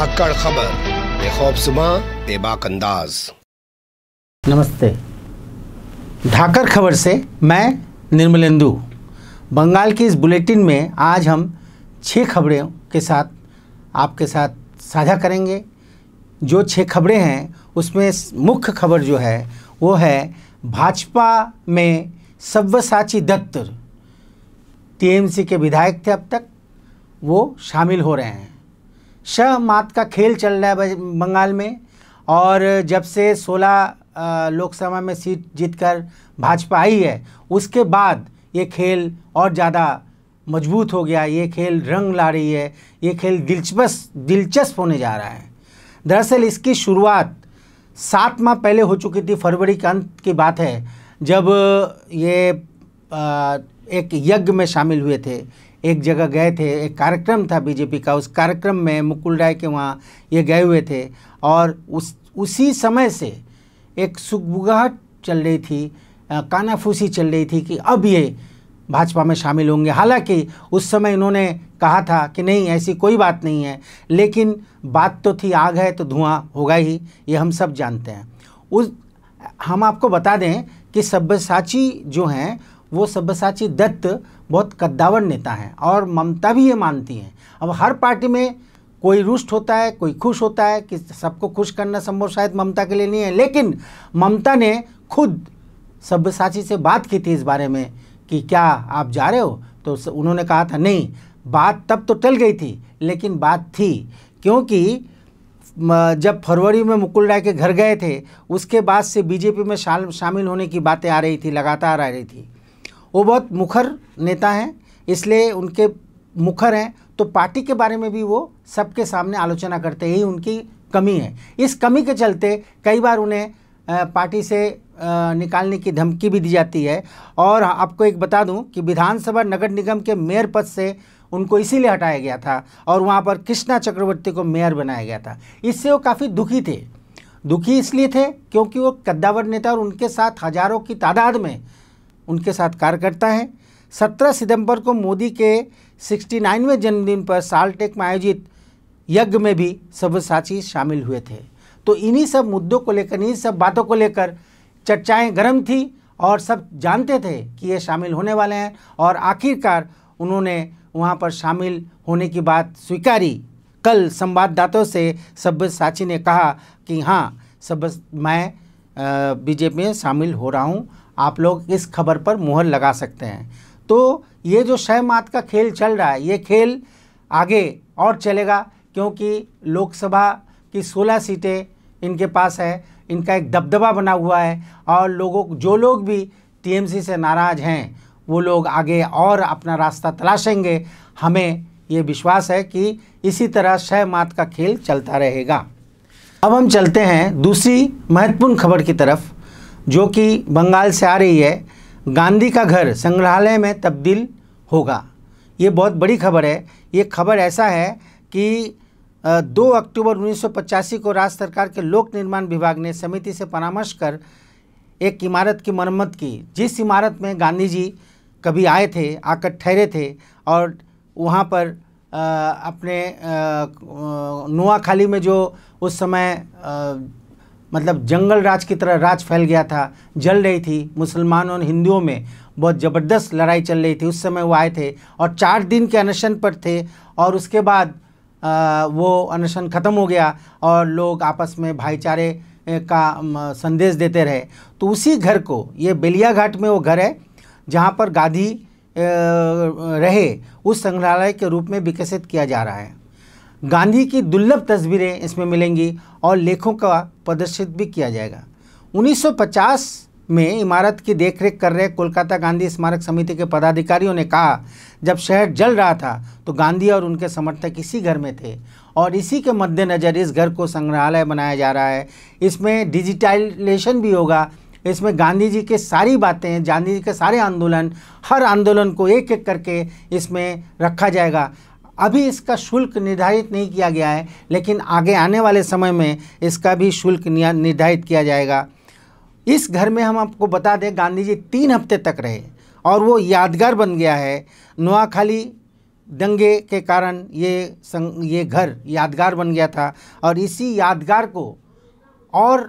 धाकड़ खबर बेखौबसुमा बेबाक अंदाज नमस्ते धाकर खबर से मैं निर्मलेंदु बंगाल के इस बुलेटिन में आज हम छह खबरें के साथ आपके साथ साझा करेंगे जो छह खबरें हैं उसमें मुख्य खबर जो है वो है भाजपा में सब्वसाची दत्त टीएमसी के विधायक थे अब तक वो शामिल हो रहे हैं शह मात का खेल चल रहा है बंगाल में और जब से 16 लोकसभा में सीट जीतकर भाजपा आई है उसके बाद ये खेल और ज़्यादा मजबूत हो गया ये खेल रंग ला रही है ये खेल दिलचस्प दिलचस्प होने जा रहा है दरअसल इसकी शुरुआत सात माह पहले हो चुकी थी फरवरी के अंत की बात है जब ये आ, एक यज्ञ में शामिल हुए थे एक जगह गए थे एक कार्यक्रम था बीजेपी का उस कार्यक्रम में मुकुल राय के वहाँ ये गए हुए थे और उस उसी समय से एक सुखबुगाहट चल रही थी कानाफूसी चल रही थी कि अब ये भाजपा में शामिल होंगे हालांकि उस समय इन्होंने कहा था कि नहीं ऐसी कोई बात नहीं है लेकिन बात तो थी आग है तो धुआं होगा ही ये हम सब जानते हैं उस हम आपको बता दें कि सब्यसाची जो हैं वो सब्यसाची दत्त बहुत कद्दावर नेता हैं और ममता भी ये मानती हैं अब हर पार्टी में कोई रुष्ट होता है कोई खुश होता है कि सबको खुश करना संभव शायद ममता के लिए नहीं है लेकिन ममता ने खुद सब्यसाची से बात की थी इस बारे में कि क्या आप जा रहे हो तो उन्होंने कहा था नहीं बात तब तो टल गई थी लेकिन बात थी क्योंकि जब फरवरी में मुकुल राय के घर गए थे उसके बाद से बीजेपी में शामिल होने की बातें आ रही थी लगातार आ रही थी वो बहुत मुखर नेता हैं इसलिए उनके मुखर हैं तो पार्टी के बारे में भी वो सबके सामने आलोचना करते यही उनकी कमी है इस कमी के चलते कई बार उन्हें पार्टी से निकालने की धमकी भी दी जाती है और आपको एक बता दूं कि विधानसभा नगर निगम के मेयर पद से उनको इसीलिए हटाया गया था और वहाँ पर कृष्णा चक्रवर्ती को मेयर बनाया गया था इससे वो काफ़ी दुखी थे दुखी इसलिए थे क्योंकि वो कद्दावर नेता और उनके साथ हजारों की तादाद में उनके साथ कार्य करता है 17 सितंबर को मोदी के 69वें जन्मदिन पर सालटेक में आयोजित यज्ञ में भी सब्यसाची शामिल हुए थे तो इन्हीं सब मुद्दों को लेकर इन्हीं सब बातों को लेकर चर्चाएं गर्म थी और सब जानते थे कि ये शामिल होने वाले हैं और आखिरकार उन्होंने वहाँ पर शामिल होने की बात स्वीकारी कल संवाददाताओं से सब्यसाची ने कहा कि हाँ सब मैं बीजेपी में शामिल हो रहा हूँ आप लोग इस खबर पर मुहर लगा सकते हैं तो ये जो छः मात का खेल चल रहा है ये खेल आगे और चलेगा क्योंकि लोकसभा की 16 सीटें इनके पास है इनका एक दबदबा बना हुआ है और लोगों जो लोग भी टीएमसी से नाराज़ हैं वो लोग आगे और अपना रास्ता तलाशेंगे हमें ये विश्वास है कि इसी तरह छः मात का खेल चलता रहेगा अब हम चलते हैं दूसरी महत्वपूर्ण खबर की तरफ जो कि बंगाल से आ रही है गांधी का घर संग्रहालय में तब्दील होगा ये बहुत बड़ी खबर है ये खबर ऐसा है कि दो अक्टूबर उन्नीस को राज्य सरकार के लोक निर्माण विभाग ने समिति से परामर्श कर एक इमारत की मरम्मत की जिस इमारत में गांधी जी कभी आए थे आकर ठहरे थे और वहाँ पर आ, अपने नुआखाली में जो उस समय आ, मतलब जंगल राज की तरह राज फैल गया था जल रही थी मुसलमानों और हिंदुओं में बहुत ज़बरदस्त लड़ाई चल रही थी उस समय वो आए थे और चार दिन के अनशन पर थे और उसके बाद आ, वो अनशन ख़त्म हो गया और लोग आपस में भाईचारे का संदेश देते रहे तो उसी घर को ये बेलिया घाट में वो घर है जहाँ पर गांधी रहे उस संग्रहालय के रूप में विकसित किया जा रहा है गांधी की दुर्लभ तस्वीरें इसमें मिलेंगी और लेखों का प्रदर्शित भी किया जाएगा 1950 में इमारत की देखरेख कर रहे कोलकाता गांधी स्मारक समिति के पदाधिकारियों ने कहा जब शहर जल रहा था तो गांधी और उनके समर्थक इसी घर में थे और इसी के मद्देनज़र इस घर को संग्रहालय बनाया जा रहा है इसमें डिजिटाइलेशन भी होगा इसमें गांधी जी के सारी बातें गांधी जी के सारे आंदोलन हर आंदोलन को एक एक करके इसमें रखा जाएगा अभी इसका शुल्क निर्धारित नहीं किया गया है लेकिन आगे आने वाले समय में इसका भी शुल्क निर्धारित किया जाएगा इस घर में हम आपको बता दें गांधी जी तीन हफ्ते तक रहे और वो यादगार बन गया है नोआखाली दंगे के कारण ये संग, ये घर यादगार बन गया था और इसी यादगार को और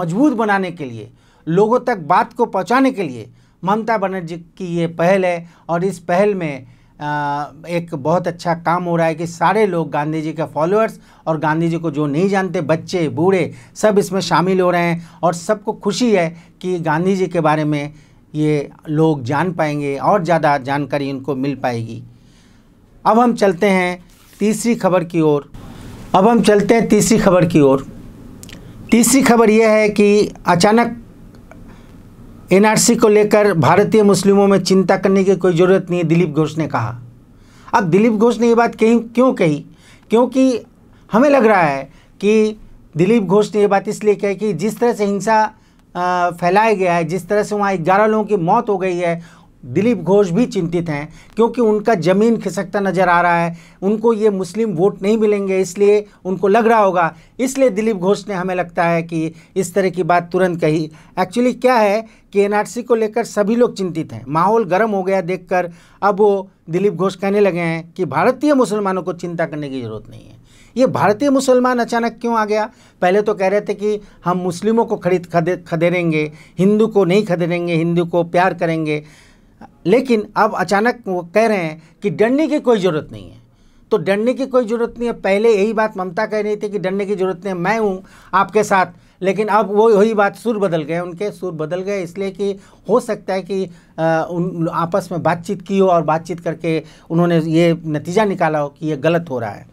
मजबूत बनाने के लिए लोगों तक बात को पहुंचाने के लिए ममता बनर्जी की ये पहल है और इस पहल में एक बहुत अच्छा काम हो रहा है कि सारे लोग गांधी जी के फॉलोअर्स और गांधी जी को जो नहीं जानते बच्चे बूढ़े सब इसमें शामिल हो रहे हैं और सबको खुशी है कि गांधी जी के बारे में ये लोग जान पाएंगे और ज़्यादा जानकारी उनको मिल पाएगी अब हम चलते हैं तीसरी खबर की ओर अब हम चलते हैं तीसरी खबर की ओर तीसरी खबर यह है कि अचानक एनआरसी को लेकर भारतीय मुस्लिमों में चिंता करने की कोई ज़रूरत नहीं है दिलीप घोष ने कहा अब दिलीप घोष ने ये बात कही क्यों कही क्योंकि हमें लग रहा है कि दिलीप घोष ने ये बात इसलिए कही कि जिस तरह से हिंसा फैलाया गया है जिस तरह से वहाँ ग्यारह लोगों की मौत हो गई है दिलीप घोष भी चिंतित हैं क्योंकि उनका ज़मीन खिसकता नज़र आ रहा है उनको ये मुस्लिम वोट नहीं मिलेंगे इसलिए उनको लग रहा होगा इसलिए दिलीप घोष ने हमें लगता है कि इस तरह की बात तुरंत कही एक्चुअली क्या है कि एनआरसी को लेकर सभी लोग चिंतित हैं माहौल गर्म हो गया देखकर अब वो दिलीप घोष कहने लगे हैं कि भारतीय मुसलमानों को चिंता करने की ज़रूरत नहीं है ये भारतीय मुसलमान अचानक क्यों आ गया पहले तो कह रहे थे कि हम मुस्लिमों को खरीद खदे हिंदू को नहीं खदेरेंगे हिंदू को प्यार करेंगे लेकिन अब अचानक वो कह रहे हैं कि डरने की कोई ज़रूरत नहीं है तो डरने की कोई ज़रूरत नहीं है पहले यही बात ममता कह रही थी कि डरने की ज़रूरत नहीं है मैं हूँ आपके साथ लेकिन अब वो वही बात सुर बदल गए उनके सुर बदल गए इसलिए कि हो सकता है कि आ, उन आपस में बातचीत की हो और बातचीत करके उन्होंने ये नतीजा निकाला हो कि ये गलत हो रहा है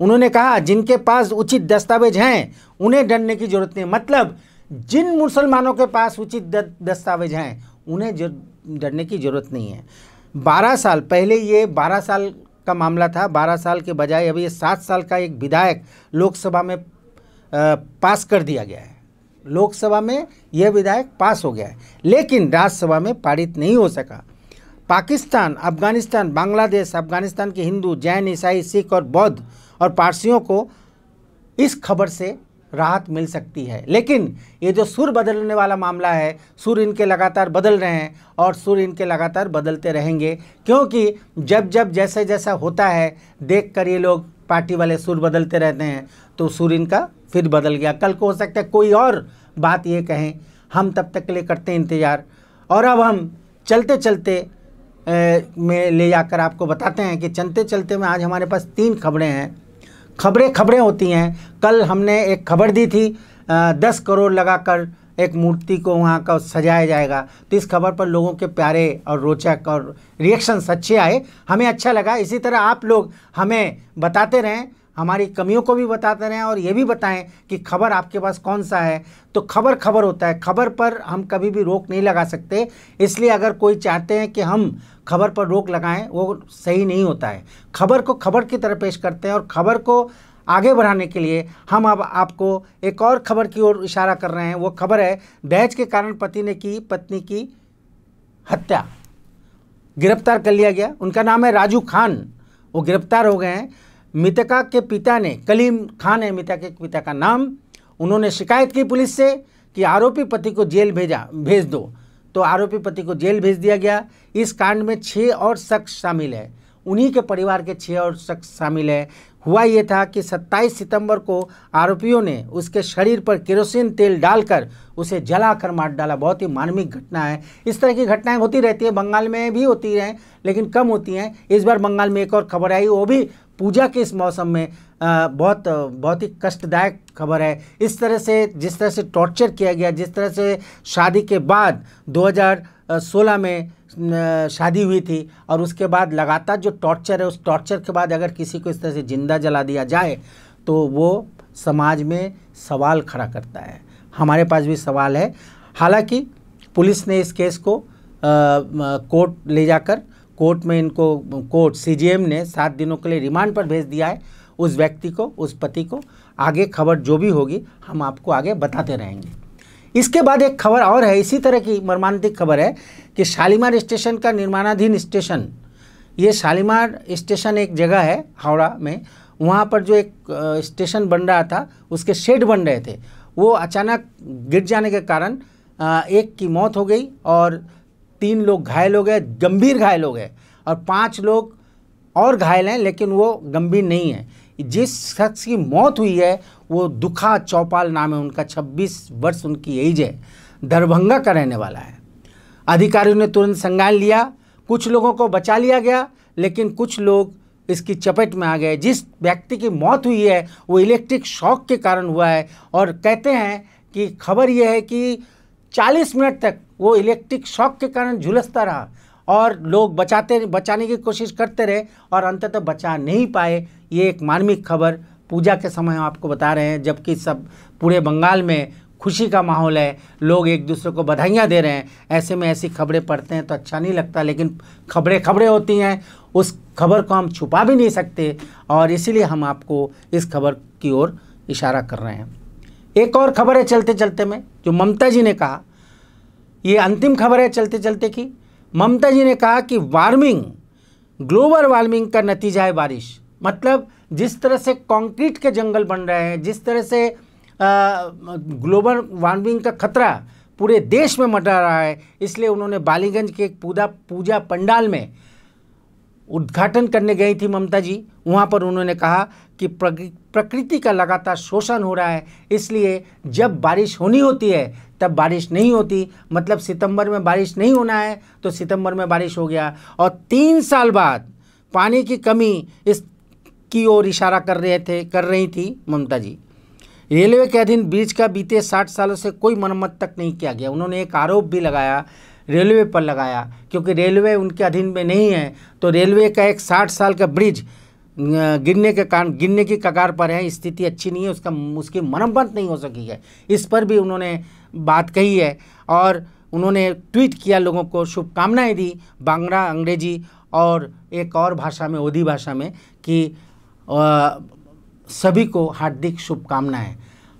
उन्होंने कहा जिनके पास उचित दस्तावेज हैं उन्हें डरने की ज़रूरत नहीं मतलब जिन मुसलमानों के पास उचित दस्तावेज हैं उन्हें डरने की ज़रूरत नहीं है बारह साल पहले ये बारह साल का मामला था बारह साल के बजाय अभी ये सात साल का एक विधायक लोकसभा में पास कर दिया गया है लोकसभा में यह विधायक पास हो गया है लेकिन राज्यसभा में पारित नहीं हो सका पाकिस्तान अफगानिस्तान बांग्लादेश अफगानिस्तान के हिंदू जैन ईसाई सिख और बौद्ध और पारसियों को इस खबर से राहत मिल सकती है लेकिन ये जो सुर बदलने वाला मामला है सुर इनके लगातार बदल रहे हैं और सुर इनके लगातार बदलते रहेंगे क्योंकि जब जब जैसे जैसा होता है देख कर ये लोग पार्टी वाले सुर बदलते रहते हैं तो सुर इनका फिर बदल गया कल को हो सकता है कोई और बात ये कहें हम तब तक के लिए करते हैं इंतज़ार और अब हम चलते चलते में ले जाकर आपको बताते हैं कि चलते चलते में आज हमारे पास तीन खबरें हैं खबरें खबरें होती हैं कल हमने एक खबर दी थी आ, दस करोड़ लगाकर एक मूर्ति को वहाँ का सजाया जाएगा तो इस खबर पर लोगों के प्यारे और रोचक और रिएक्शंस अच्छे आए हमें अच्छा लगा इसी तरह आप लोग हमें बताते रहें हमारी कमियों को भी बताते रहें और ये भी बताएं कि खबर आपके पास कौन सा है तो खबर खबर होता है खबर पर हम कभी भी रोक नहीं लगा सकते इसलिए अगर कोई चाहते हैं कि हम खबर पर रोक लगाएं वो सही नहीं होता है खबर को खबर की तरह पेश करते हैं और खबर को आगे बढ़ाने के लिए हम अब आपको एक और खबर की ओर इशारा कर रहे हैं वो खबर है दहेज के कारण पति ने की पत्नी की हत्या गिरफ्तार कर लिया गया उनका नाम है राजू खान वो गिरफ्तार हो गए हैं मितका के पिता ने कलीम खान है मितका के पिता का नाम उन्होंने शिकायत की पुलिस से कि आरोपी पति को जेल भेजा भेज दो तो आरोपी पति को जेल भेज दिया गया इस कांड में छः और शख्स शामिल है उन्हीं के परिवार के छः और शख्स शामिल है हुआ ये था कि 27 सितंबर को आरोपियों ने उसके शरीर पर केरोसिन तेल डालकर उसे जलाकर मार डाला बहुत ही मानविक घटना है इस तरह की घटनाएं होती रहती है बंगाल में भी होती हैं लेकिन कम होती हैं इस बार बंगाल में एक और खबर आई वो भी पूजा के इस मौसम में आ, बहुत बहुत ही कष्टदायक खबर है इस तरह से जिस तरह से टॉर्चर किया गया जिस तरह से शादी के बाद 2016 में शादी हुई थी और उसके बाद लगातार जो टॉर्चर है उस टॉर्चर के बाद अगर किसी को इस तरह से ज़िंदा जला दिया जाए तो वो समाज में सवाल खड़ा करता है हमारे पास भी सवाल है हालांकि पुलिस ने इस केस को कोर्ट ले जाकर कोर्ट में इनको कोर्ट सीजीएम ने सात दिनों के लिए रिमांड पर भेज दिया है उस व्यक्ति को उस पति को आगे खबर जो भी होगी हम आपको आगे बताते रहेंगे इसके बाद एक खबर और है इसी तरह की मर्मांतिक खबर है कि शालीमार स्टेशन का निर्माणाधीन स्टेशन ये शालीमार स्टेशन एक जगह है हावड़ा में वहाँ पर जो एक स्टेशन बन रहा था उसके शेड बन रहे थे वो अचानक गिर जाने के कारण एक की मौत हो गई और तीन लोग घायल हो गए गंभीर घायल हो गए और पाँच लोग और घायल हैं लेकिन वो गंभीर नहीं है जिस शख्स की मौत हुई है वो दुखा चौपाल नाम है उनका 26 वर्ष उनकी एज है दरभंगा का रहने वाला है अधिकारियों ने तुरंत संज्ञान लिया कुछ लोगों को बचा लिया गया लेकिन कुछ लोग इसकी चपेट में आ गए जिस व्यक्ति की मौत हुई है वो इलेक्ट्रिक शॉक के कारण हुआ है और कहते हैं कि खबर यह है कि 40 मिनट तक वो इलेक्ट्रिक शॉक के कारण झुलसता रहा और लोग बचाते बचाने की कोशिश करते रहे और अंततः तो बचा नहीं पाए ये एक मार्मिक खबर पूजा के समय हम आपको बता रहे हैं जबकि सब पूरे बंगाल में खुशी का माहौल है लोग एक दूसरे को बधाइयाँ दे रहे हैं ऐसे में ऐसी खबरें पढ़ते हैं तो अच्छा नहीं लगता लेकिन खबरें खबरें होती हैं उस खबर को हम छुपा भी नहीं सकते और इसीलिए हम आपको इस खबर की ओर इशारा कर रहे हैं एक और खबर है चलते चलते में जो ममता जी ने कहा ये अंतिम खबर है चलते चलते की ममता जी ने कहा कि वार्मिंग ग्लोबल वार्मिंग का नतीजा है बारिश मतलब जिस तरह से कंक्रीट के जंगल बन रहे हैं जिस तरह से ग्लोबल वार्मिंग का खतरा पूरे देश में मटा रहा है इसलिए उन्होंने बालीगंज के एक पूजा पूजा पंडाल में उद्घाटन करने गई थी ममता जी वहाँ पर उन्होंने कहा कि प्रकृति का लगातार शोषण हो रहा है इसलिए जब बारिश होनी होती है तब बारिश नहीं होती मतलब सितंबर में बारिश नहीं होना है तो सितंबर में बारिश हो गया और तीन साल बाद पानी की कमी इस की ओर इशारा कर रहे थे कर रही थी ममता जी रेलवे के अधीन ब्रिज का बीते साठ सालों से कोई मरम्मत तक नहीं किया गया उन्होंने एक आरोप भी लगाया रेलवे पर लगाया क्योंकि रेलवे उनके अधीन में नहीं है तो रेलवे का एक साठ साल का ब्रिज गिरने के कारण गिरने की कगार पर है स्थिति अच्छी नहीं है उसका उसकी मरम्मत नहीं हो सकी है इस पर भी उन्होंने बात कही है और उन्होंने ट्वीट किया लोगों को शुभकामनाएं दी बांग्ला अंग्रेजी और एक और भाषा में ओदी भाषा में कि आ, सभी को हार्दिक शुभकामनाएं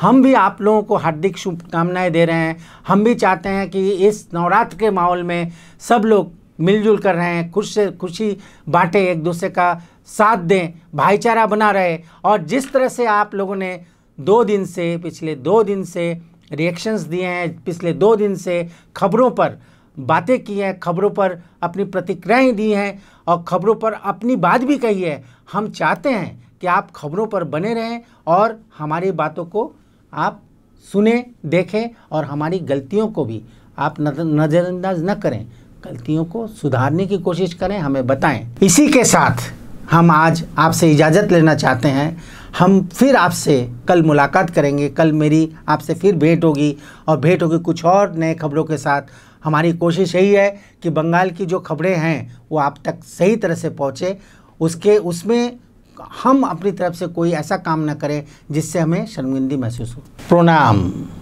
हम भी आप लोगों को हार्दिक शुभकामनाएं दे रहे हैं हम भी चाहते हैं कि इस नवरात्र के माहौल में सब लोग मिलजुल कर रहे हैं खुश से खुशी बांटें एक दूसरे का साथ दें भाईचारा बना रहे और जिस तरह से आप लोगों ने दो दिन से पिछले दो दिन से रिएक्शंस दिए हैं पिछले दो दिन से खबरों पर बातें की हैं खबरों पर अपनी प्रतिक्रियाएँ दी हैं और खबरों पर अपनी बात भी कही है हम चाहते हैं कि आप खबरों पर बने रहें और हमारी बातों को आप सुने देखें और हमारी गलतियों को भी आप नज़रअंदाज न करें गलतियों को सुधारने की कोशिश करें हमें बताएं इसी के साथ हम आज आपसे इजाज़त लेना चाहते हैं हम फिर आपसे कल मुलाकात करेंगे कल मेरी आपसे फिर भेंट होगी और भेंट होगी कुछ और नए खबरों के साथ हमारी कोशिश यही है कि बंगाल की जो खबरें हैं वो आप तक सही तरह से पहुँचे उसके उसमें हम अपनी तरफ से कोई ऐसा काम ना करें जिससे हमें शर्मिंदगी महसूस हो प्रणाम